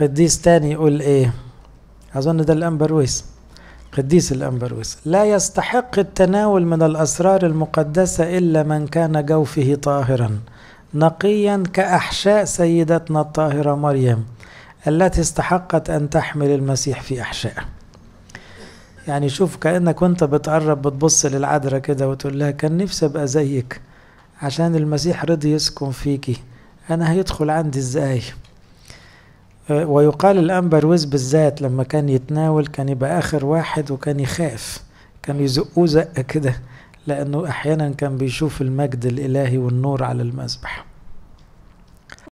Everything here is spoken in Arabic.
قديس تاني يقول ايه اظن ده الامبرويس قديس الامبرويس لا يستحق التناول من الاسرار المقدسه الا من كان جوفه طاهرا نقيا كاحشاء سيدتنا الطاهره مريم التي استحقت ان تحمل المسيح في احشائها يعني شوف كانك وانت بتقرب بتبص للعذراء كده وتقول لها كان نفسي ابقى زيك عشان المسيح رضي يسكن فيكي انا هيدخل عندي ازاي ويقال الأنبر ويز بالذات لما كان يتناول كان يبقى آخر واحد وكان يخاف كان يزقوه زقة كده لأنه أحيانا كان بيشوف المجد الإلهي والنور على المذبح